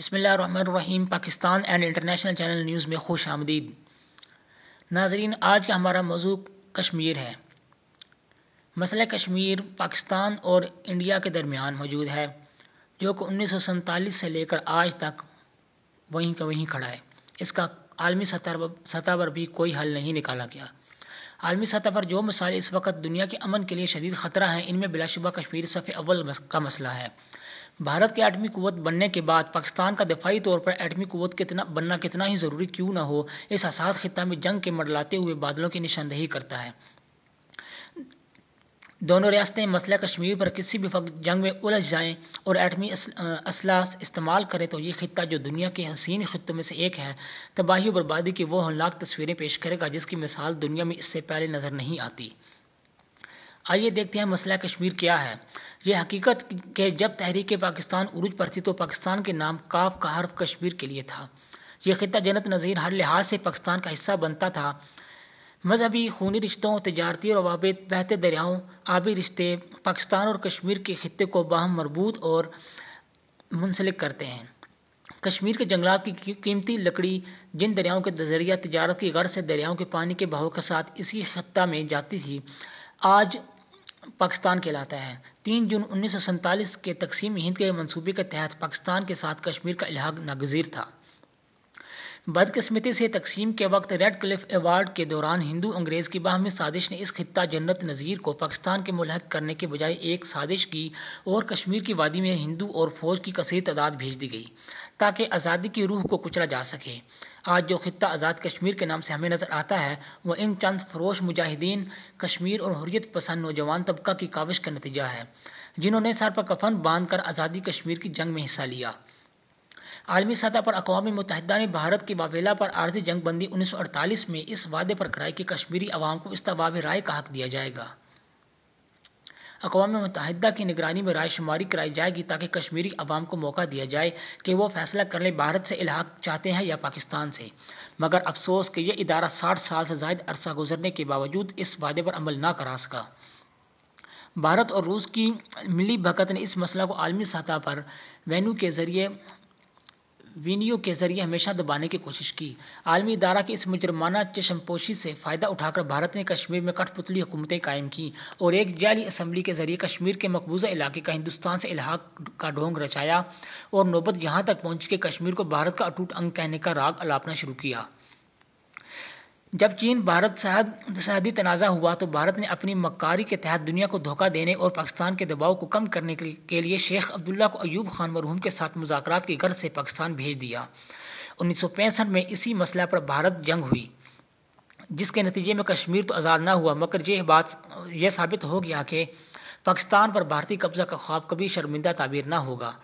बसमीम Pakistan and international channel news में खुश आमदीद नाजरीन आज का हमारा मौजू कश्मीर है मसला कश्मीर पाकिस्तान और इंडिया के दरमियान मौजूद है जो कि उन्नीस से लेकर आज तक वहीं का वहीं खड़ा है इसका आलमी सतह सतह पर भी कोई हल नहीं निकाला गया आलमी सतह पर जो मसाले इस वक्त दुनिया के अमन के लिए शदीद ख़तरा हैं इनमें बिलाशुबा कश्मीर सफ़े अव्वल का मसला है भारत के एटमी क़ुत बनने के बाद पाकिस्तान का दफाई तौर पर एटमी कुत कितना बनना कितना ही ज़रूरी क्यों ना हो इस आसाद खत्ता में जंग के मडलाते हुए बादलों की निशानदेही करता है दोनों रियासतें मसला कश्मीर पर किसी भी वक्त जंग में उलझ जाएं और एटमी असला इस्तेमाल करें तो ये खत्ता जो दुनिया के हसीन खत्ों में से एक है तबाही बर्बादी की वो हलनाक तस्वीरें पेश करेगा जिसकी मिसाल दुनिया में इससे पहले नज़र नहीं आती आइए देखते हैं मसला कश्मीर क्या है ये हकीकत के जब तहरीक पाकिस्तान उर्ज पर थी तो पाकिस्तान के नाम काफ का हर्फ कश्मीर के लिए था ये खिता जनत नज़ीर हर लिहाज से पाकिस्तान का हिस्सा बनता था मजहबी खूनी रिश्तों तजारती और वाबित बहते दरियाओं आबी रिश्ते पाकिस्तान और कश्मीर के खत्े को बाहम मरबूत और मुंसलिक करते हैं कश्मीर के जंगलात की कीमती लकड़ी जिन दरियाओं के जरिया तजारत की गर्ज से दरियाओं के पानी के बहाव के साथ इसी खत्ता में जाती थी आज पाकिस्तान कहलाता है तीन जून उन्नीस सौ के तकसीम हिंद के मंसूबे के तहत पाकिस्तान के साथ कश्मीर का इलाहा नागजीर था बदकस्मती से तकसीम के वक्त रेड क्लिफ एवार्ड के दौरान हिंदू अंग्रेज़ की बाहमी साजिश ने इस खत्ता जन्नत नज़ीर को पाकिस्तान के मुलहक करने के बजाय एक साजिश की और कश्मीर की वादी में हिंदू और फौज की कसर तादाद भेज दी गई ताकि आज़ादी की रूह को कुचला जा सके आज जो खत्ता आज़ाद कश्मीर के नाम से हमें नज़र आता है वह इन चंद फरोश मुजाहिदीन कश्मीर और हरियत पसंद नौजवान तबका की काविश का नतीजा है जिन्होंने सर पर कफन बांध कर आज़ादी कश्मीर की जंग में हिस्सा लिया आलमी सतह पर अकवा मुतहदा ने भारत की बावेला पर आर्जी जंग बंदी उन्नीस में इस वादे पर कराई कि कश्मीरी आवाम को इस तबाह राय का हक दिया जाएगा अकवा मुतहदा की निगरानी में रायशुमारी कराई जाएगी ताकि कश्मीरी अवाम को मौका दिया जाए कि वो फैसला कर लें भारत से इलाक चाहते हैं या पाकिस्तान से मगर अफसोस कि यह इदारा साठ साल से ज्यादा अरसा गुजरने के बावजूद इस वादे पर अमल ना करा सका भारत और रूस की मिली भगत ने इस मसला को आलमी सतह पर वेन्यू के ज़रिए वीनियो के जरिए हमेशा दबाने की कोशिश की आलमी इदारा की इस मुजरमाना चशमपोशी से फ़ायदा उठाकर भारत ने कश्मीर में कठपुतली हुकूमतें कायम की और एक जाली असम्बली के जरिए कश्मीर के मकबूजा इलाके का हिंदुस्तान से इलाहा का ढोंग रचाया और नौबत यहाँ तक पहुँच कि कश्मीर को भारत का अटूट अंग कहने का राग अलापना शुरू किया जब चीन भारत सरहदी तनाज़ा हुआ तो भारत ने अपनी मक्कारी के तहत दुनिया को धोखा देने और पाकिस्तान के दबाव को कम करने के लिए शेख अब्दुल्ला को अयूब खान मरहूम के साथ मुजाकर की गर्ज से पाकिस्तान भेज दिया उन्नीस में इसी मसला पर भारत जंग हुई जिसके नतीजे में कश्मीर तो आज़ाद ना हुआ मगर यह बात यह साबित हो गया कि पाकिस्तान पर भारतीय कब्ज़ा का ख्वाब कभी शर्मिंदा ताबीर ना होगा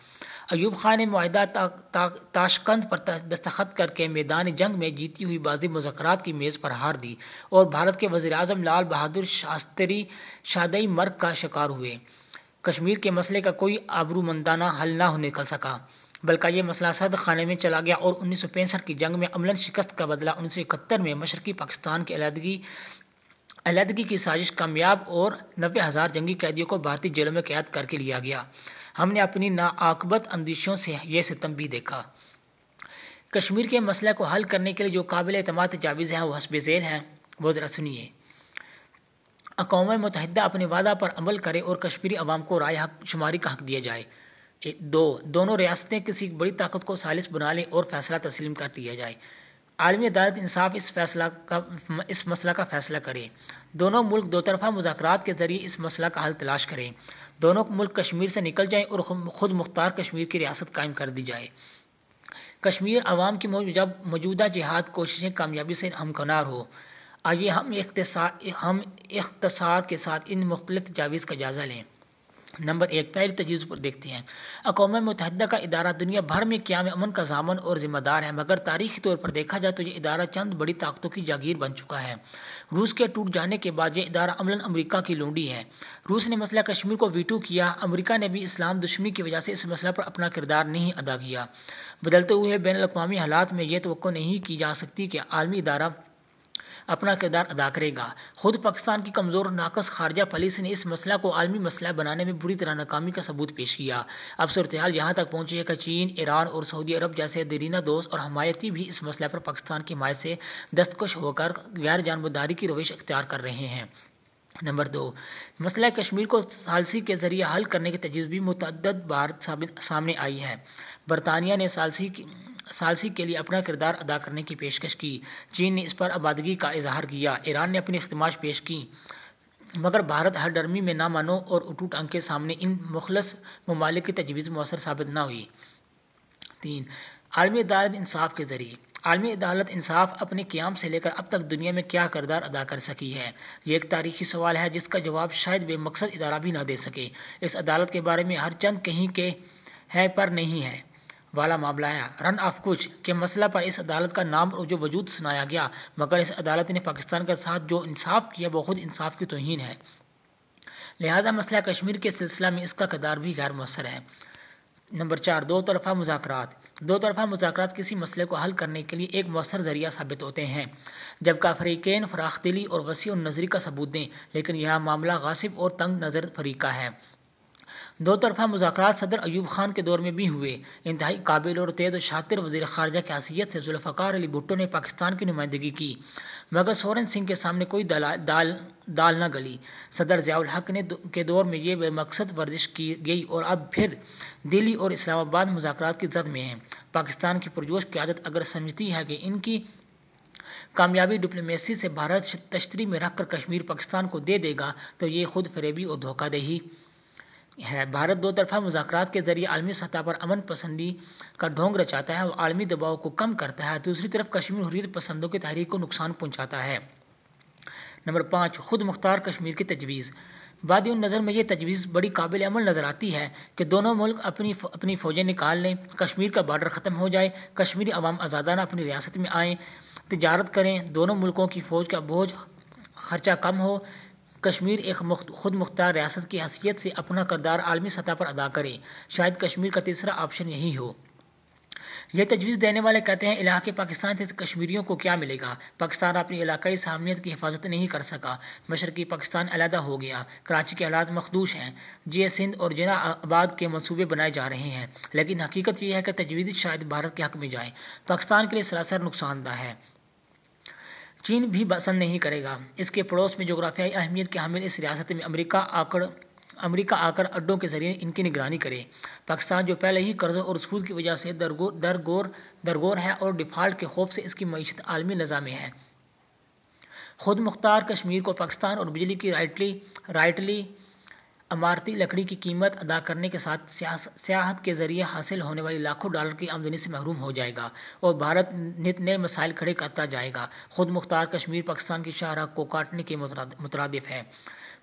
अयूब खान ने माहिदा ताशकंद पर दस्तखत करके मैदानी जंग में जीती हुई बाजी मुजक्रा की मेज़ पर हार दी और भारत के वजी अजम लाल बहादुर शास्त्री शादई मर्ग का शिकार हुए कश्मीर के मसले का कोई आबरूमंदाना हल ना हो निकल सका बल्कि ये मसला सद खाने में चला गया और उन्नीस सौ पैंसठ की जंग में अमला शिकस्त का बदला उन्नीस सौ इकहत्तर में मशरकी पाकिस्तान की अलहदगी अलहदगी की साजिश कामयाब और नबे हज़ार जंगी कैदियों को भारतीय जेलों में कैद करके लिया गया हमने अपनी नाआकबत अंदिशों से यह सितम भी देखा कश्मीर के मसले को हल करने के लिए जो काबिल अतमाद तजावीज़ हैं वो हसब झेल हैं वो ज़रा सुनिए अकोम मुतहदा अपने वादा पर अमल करे और कश्मीरी अवाम को राय हक शुमारी का हक दिया जाए दो दोनों रियासतें किसी बड़ी ताकत को सालिश बना लें और फैसला तस्लीम कर दिया जाए आलमी अदालत इंसाफ इस फैसला का इस मसला का फैसला करे दोनों मुल्क दो तरफा मुजाकर के ज़रिए इस मसला का हल तलाश करें दोनों मुल्क कश्मीर से निकल जाएं और ख़ुद मुख्तार कश्मीर की रियासत कायम कर दी जाए कश्मीर आवाम की मौजूदा जिहाद कोशिशें कामयाबी से हमकनार हो आइए हम इख्तसार हम इख्तसार के साथ इन मुख्तलिफ तजावीज़ का जायज़ा लें नंबर एक पहली तजीज़ पर देखते हैं अकोम मुतहदा का इदारा दुनिया भर में क्याम अमन का जामन और ज़िम्मेदार है मगर तारीखी तौर पर देखा जाए तो यह इदारा चंद बड़ी ताकतों की जागीर बन चुका है रूस के टूट जाने के बाद यह इदारा अमला अमरीका की लूडी है रूस ने मसला कश्मीर को वीटू किया अमरीका ने भी इस्लाम दुश्मनी की वजह से इस मसला पर अपना किरदार नहीं अदा किया बदलते हुए बैन अवी हालात में यह तो नहीं की जा सकती कि आलमी इदारा अपना किरदार अदा करेगा खुद पाकिस्तान की कमज़ोर नाकस खारजा पॉलिसी ने इस मसला को आलमी मसला बनाने में बुरी तरह नाकामी का सबूत पेश किया अब सूरत यहाँ तक पहुँची है कि चीन ईरान और सऊदी अरब जैसे दरीना दोस्त और हमायती भी इस मसले पर पाकिस्तान की हिमायत से दस्तकश होकर गैर जानबदारी की रविश अख्तियार कर रहे हैं नंबर दो मसला कश्मीर को सालसी के ज़रिए हल करने की तजवीज़ भी मतदद बार सामने आई है बरतानिया ने सालसी की सालसी के लिए अपना किरदार अदा करने की पेशकश की चीन ने इस पर आबादगी का इजहार किया ईरान ने अपनी खदमाश पेश की मगर भारत हर डर्मी में ना मानो और उटूट अंग के सामने इन मुखलस ममालिक की तजवीज़ मौसर साबित ना हुई तीन आलमी अदालत इंसाफ के ज़रिए आलमी अदालत इंसाफ अपने क्याम से लेकर अब तक दुनिया में क्या करदार अदा कर सकी है ये एक तारीखी सवाल है जिसका जवाब शायद बेमकसद इदारा भी ना दे सके इस अदालत के बारे में हर चंद कहीं के है पर नहीं है वाला मामला आया रन ऑफ कुछ के मसला पर इस अदालत का नाम और जो वजूद सुनाया गया मगर इस अदालत ने पाकिस्तान के साथ जो इंसाफ किया वो खुद इंसाफ की तोहन है लिहाजा मसला कश्मीर के सिलसिला में इसका किरदार भी गैर मौसर है नंबर चार दो तरफ़ा मुजाकर दो तरफ़ा मुजाकर किसी मसले को हल करने के लिए एक मौसर जरिया साबित होते हैं जबकि अफरीकन फराख दिली और वसी और नज़री का सबूत दें लेकिन यह मामला गासिब और तंग नज़र फरीका है दो तरफ़ा मुजाकर सदर अयूब ख़ान के दौर में भी हुए इंतहाई काबिल और तेज़ और शातिर वजी ख़ारजा की हैसियत से जुल्फ़कार अली भुट्टो ने पाकिस्तान की नुमाइंदगी की मगर सोरेन सिंह के सामने कोई दला, दाल दाल न गली सदर जयाल हक ने के दौर में ये बेमकसद वर्जिश की गई और अब फिर दिल्ली और इस्लामाबाद मुजाकर की जद में हैं पाकिस्तान की पुरजोश आदत अगर समझती है कि इनकी कामयाबी डिप्लोमेसी से भारत तश्तरी में रखकर कश्मीर पाकिस्तान को दे देगा तो ये खुद फरेबी और धोखादही है भारत दो तरफ़ा मुज़ाकरात के ज़रिए आलमी सतह पर अमन पसंदी का ढोंग रचाता है और आलमी दबाव को कम करता है दूसरी तरफ कश्मीर हरीत पसंदों की तहरीक को नुकसान पहुँचाता है नंबर पाँच खुद मुख्तार कश्मीर की तजवीज़ बाद नज़र में यह तजवीज़ बड़ी काबिल अमल नज़र आती है कि दोनों मुल्क अपनी अपनी फ़ौजें निकाल लें कश्मीर का बॉर्डर ख़त्म हो जाए कश्मीरी आवाम आज़ादाना अपनी रियासत में आएँ तजारत करें दोनों मुल्कों की फ़ौज का बोझ खर्चा कम हो कश्मीर एक खुद मुख्तार रियासत की हैसियत से अपना करदार आलमी सतह पर अदा करे शायद कश्मीर का तीसरा ऑप्शन यही हो यह तजवीज़ देने वाले कहते हैं इलाके पाकिस्तान से कश्मीरियों को क्या मिलेगा पाकिस्तान अपनी इलाकई सहमियत की हिफाजत नहीं कर सका मशरकी पाकिस्तान अलहदा हो गया कराची के हालात मखदूश हैं जे सिंध और जना आबाद के मनसूबे बनाए जा रहे हैं लेकिन हकीकत यह है कि तजवीज़ शायद भारत के हक में जाए पाकिस्तान के लिए सरासर नुकसानदा है चीन भी पसंद नहीं करेगा इसके पड़ोस में जोग्राफियाई अहमियत के हामिल इस रियासत में अमेरिका आकर अमेरिका आकर अड्डों के जरिए इनकी निगरानी करे पाकिस्तान जो पहले ही कर्जों और सूद की वजह से दरगो दरगोर दरगोर है और डिफ़ाल्ट के खौफ से इसकी मीशत आलमी नज़ा में है खुद मुख्तार कश्मीर को पाकिस्तान और बिजली की राइटली राइटली अमारती लकड़ी की कीमत अदा करने के साथ सियाहत के जरिए हासिल होने वाली लाखों डॉलर की आमदनी से महरूम हो जाएगा और भारत नित नए मसाइल खड़े करता जाएगा खुद मुख्तार कश्मीर पाकिस्तान की शाहरा को काटने के मुतरद है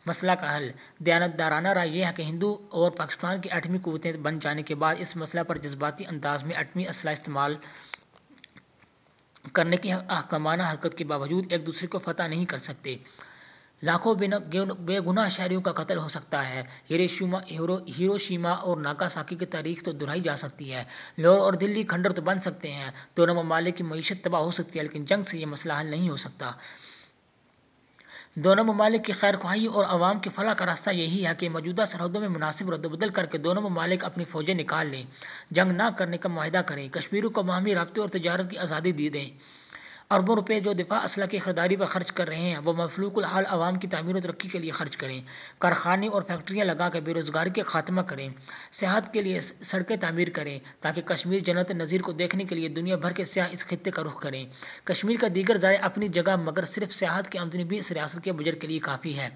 मसला का हल दयानतदाराना राय यह है कि हिंदू और पाकिस्तान की एटमी कुतें बन जाने के बाद इस मसला पर जज्बाती अंदाज में एटमी असला इस्तेमाल करने की अहकमाना हरकत के बावजूद एक दूसरे को फतह नहीं कर सकते लाखों बेगुनाह शहरियों का कत्ल हो सकता है हिरोशिमा और नाकासाकी की तारीख तो दोहराई जा सकती है लाहौर और दिल्ली खंडर तो बन सकते हैं दोनों ममालिक की मीशत तबाह हो सकती है लेकिन जंग से यह मसला हल नहीं हो सकता दोनों ममालिक की खैर ख्वाही और आवाम की फला का रास्ता यही है कि मौजूदा सरहदों में मुनासिब रद्दबदल करके दोनों ममालिक अपनी फ़ौजें निकाल लें जंग ना करने का माहा करें कश्मीरों को बाहमी रबते और तजारत की आज़ादी दी दें अरबों रुपये जो दिफा असला की खरीदारी पर खर्च कर रहे हैं वो मफलूकुल हाल आवाम की तमीर तरक्की के लिए खर्च करें कारखाने और फैक्ट्रियाँ लगा कर बेरोज़गारी के खात्मा करें सेहत के लिए सड़कें तमीर करें ताकि कश्मीर जनत नज़ीर को देखने के लिए दुनिया भर के सयाह इस खत्े का रुख करें कश्मीर का दीगर जाए अपनी जगह मगर सिर्फ सेहत की आमदनी भी इस रियासत के बजट के लिए काफ़ी है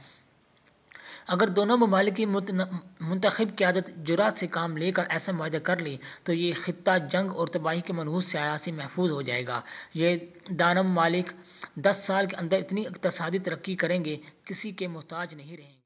अगर दोनों ममालिक मंतखब क़्यादत जुरात से काम लेकर ऐसा माहा कर ले तो ये ख़ित्ता जंग और तबाही के मनहूस सयाह से महफूज हो जाएगा ये दानम मालिक दस साल के अंदर इतनी इकतसादी तरक्की करेंगे किसी के मोहताज नहीं रहेंगे